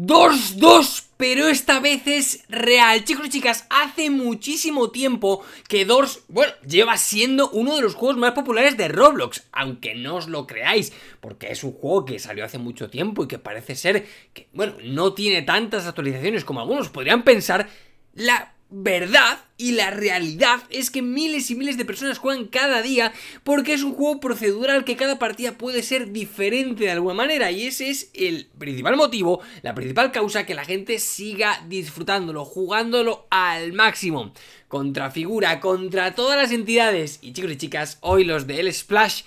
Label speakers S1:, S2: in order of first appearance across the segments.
S1: DORS 2 pero esta vez es real. Chicos y chicas, hace muchísimo tiempo que DORS, bueno, lleva siendo uno de los juegos más populares de Roblox, aunque no os lo creáis, porque es un juego que salió hace mucho tiempo y que parece ser que, bueno, no tiene tantas actualizaciones como algunos podrían pensar. La verdad y la realidad es que miles y miles de personas juegan cada día porque es un juego procedural que cada partida puede ser diferente de alguna manera y ese es el principal motivo, la principal causa que la gente siga disfrutándolo, jugándolo al máximo. Contra figura, contra todas las entidades y chicos y chicas, hoy los de El Splash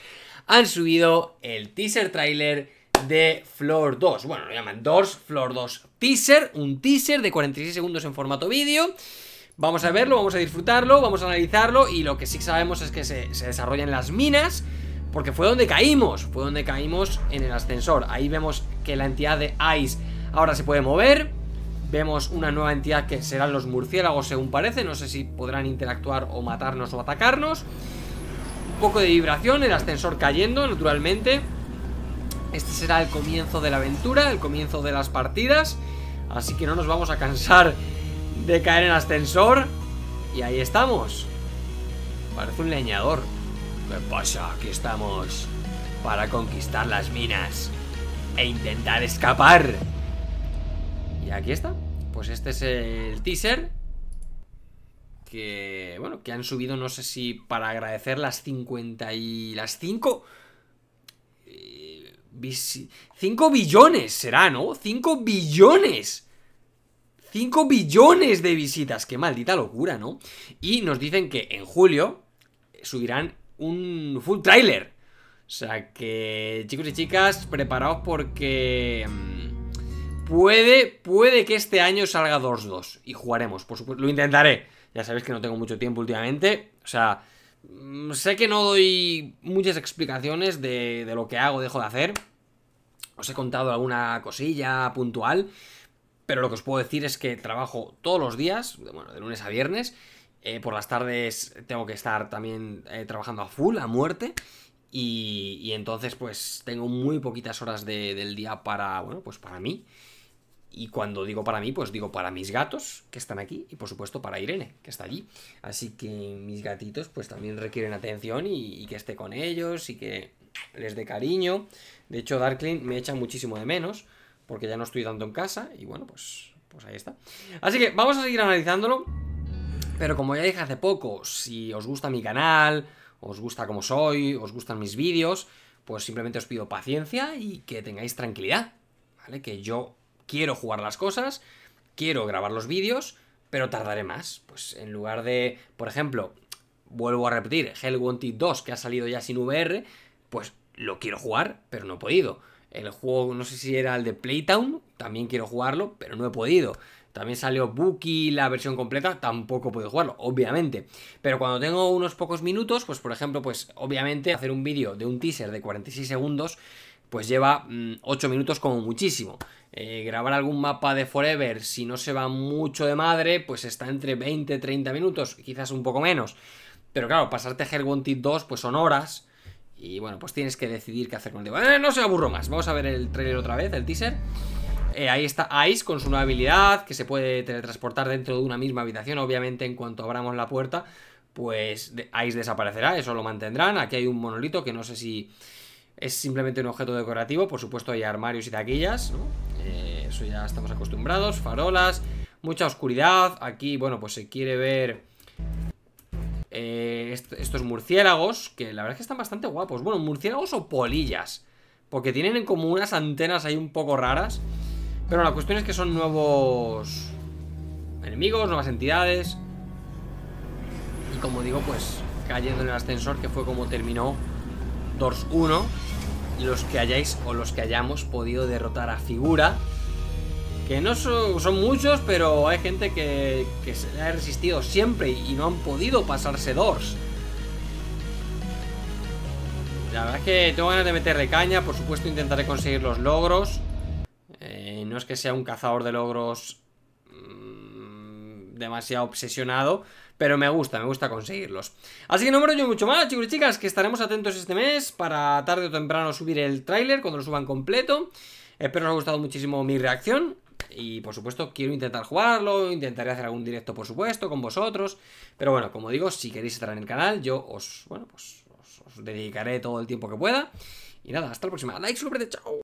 S1: han subido el teaser trailer de Floor 2. Bueno, lo llaman Doors Floor 2 Teaser, un teaser de 46 segundos en formato vídeo Vamos a verlo, vamos a disfrutarlo, vamos a analizarlo y lo que sí sabemos es que se, desarrollan las minas porque fue donde caímos, fue donde caímos en el ascensor. Ahí vemos que la entidad de Ice ahora se puede mover. Vemos una nueva entidad que serán los murciélagos según parece, no sé si podrán interactuar o matarnos o atacarnos. Un poco de vibración, el ascensor cayendo naturalmente. Este será el comienzo de la aventura, el comienzo de las partidas. Así que no nos vamos a cansar de caer en ascensor. Y ahí estamos. Parece un leñador. ¿Qué pasa? Aquí estamos para conquistar las minas e intentar escapar. Y aquí está. Pues este es el teaser que bueno, que han subido no sé si para agradecer las 50 y las 5 5 eh, billones será, ¿no? 5 billones 5 billones de visitas, qué maldita locura, ¿no? Y nos dicen que en julio subirán un full trailer. O sea que, chicos y chicas, preparaos porque... Mm, puede, puede que este año salga 2-2 y jugaremos, por supuesto. Lo intentaré. Ya sabéis que no tengo mucho tiempo últimamente. O sea, mm, sé que no doy muchas explicaciones de, de lo que hago, dejo de hacer. Os he contado alguna cosilla puntual pero lo que os puedo decir es que trabajo todos los días, bueno, de lunes a viernes. Eh, por las tardes tengo que estar también eh, trabajando a full, a muerte. Y, entonces, pues, tengo muy poquitas horas del día para, bueno, pues para mí. Y cuando digo para mí, pues digo para mis gatos, que están aquí, y por supuesto para Irene, que está allí. Así que mis gatitos, pues también requieren atención y, y que esté con ellos y que les dé cariño. De hecho, Darkling me echa muchísimo de menos porque ya no estoy tanto en casa y bueno, pues, pues ahí está. Así que vamos a seguir analizándolo, pero como ya dije hace poco, si os gusta mi canal, os gusta como soy, os gustan mis vídeos, pues simplemente os pido paciencia y que tengáis tranquilidad, ¿vale? Que yo quiero jugar las cosas, quiero grabar los vídeos, pero tardaré más. Pues en lugar de, por ejemplo, vuelvo a repetir, Hell Wanted 2, que ha salido ya sin VR, pues lo quiero jugar, pero no he podido. El juego, no sé si era el de Playtown, también quiero jugarlo, pero no he podido. También salió Buki, la versión completa, tampoco he podido jugarlo, obviamente. Pero cuando tengo unos pocos minutos, pues por ejemplo, pues obviamente hacer un vídeo de un teaser de 46 segundos, pues lleva 8 mm, minutos como muchísimo. Eh, grabar algún mapa de Forever, si no se va mucho de madre, pues está entre 20 30 minutos, quizás un poco menos. Pero claro, pasarte Hell 2, pues son horas. Y bueno, pues tienes que decidir qué hacer con el eh, no se aburro más. Vamos a ver el trailer otra vez, el teaser. Eh, ahí está Ice con su nueva habilidad, que se puede teletransportar dentro de una misma habitación. Obviamente, en cuanto abramos la puerta, pues Ice desaparecerá, eso lo mantendrán. Aquí hay un monolito que no sé si es simplemente un objeto decorativo. Por supuesto, hay armarios y taquillas, ¿no? Eh, eso ya estamos acostumbrados. Farolas, mucha oscuridad. Aquí, bueno, pues se quiere ver eh, estos murciélagos, que la verdad es que están bastante guapos. Bueno, murciélagos o polillas, porque tienen como unas antenas ahí un poco raras. Pero la cuestión es que son nuevos enemigos, nuevas entidades. Y como digo, pues cayendo en el ascensor, que fue como terminó Dors 1. Los que hayáis o los que hayamos podido derrotar a Figura que no son, muchos, pero hay gente que, se ha resistido siempre y no han podido pasarse dos La verdad es que tengo ganas de meterle caña, por supuesto intentaré conseguir los logros. Eh, no es que sea un cazador de logros mm, demasiado obsesionado, pero me gusta, me gusta conseguirlos. Así que no me rollo mucho más, chicos y chicas, que estaremos atentos este mes para tarde o temprano subir el tráiler cuando lo suban completo. Espero os haya gustado muchísimo mi reacción y por supuesto, quiero intentar jugarlo, intentaré hacer algún directo, por supuesto, con vosotros. Pero bueno, como digo, si queréis entrar en el canal, yo os, bueno, pues os, dedicaré todo el tiempo que pueda. Y nada, hasta la próxima. Like, super, chao.